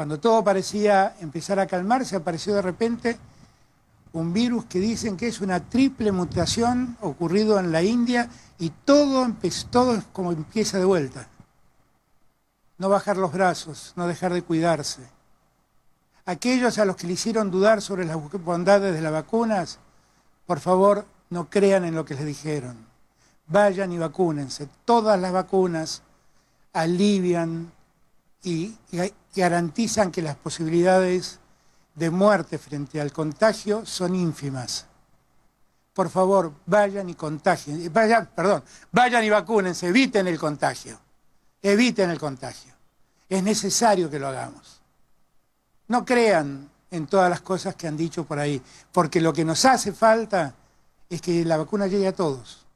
Cuando todo parecía empezar a calmarse, apareció de repente un virus que dicen que es una triple mutación ocurrido en la India y todo, todo es como empieza de vuelta. No bajar los brazos, no dejar de cuidarse. Aquellos a los que le hicieron dudar sobre las bondades de las vacunas, por favor, no crean en lo que les dijeron. Vayan y vacúnense. Todas las vacunas alivian y garantizan que las posibilidades de muerte frente al contagio son ínfimas. Por favor, vayan y contagien, eh, vayan, perdón, vayan y vacúnense, eviten el contagio, eviten el contagio. Es necesario que lo hagamos. No crean en todas las cosas que han dicho por ahí, porque lo que nos hace falta es que la vacuna llegue a todos.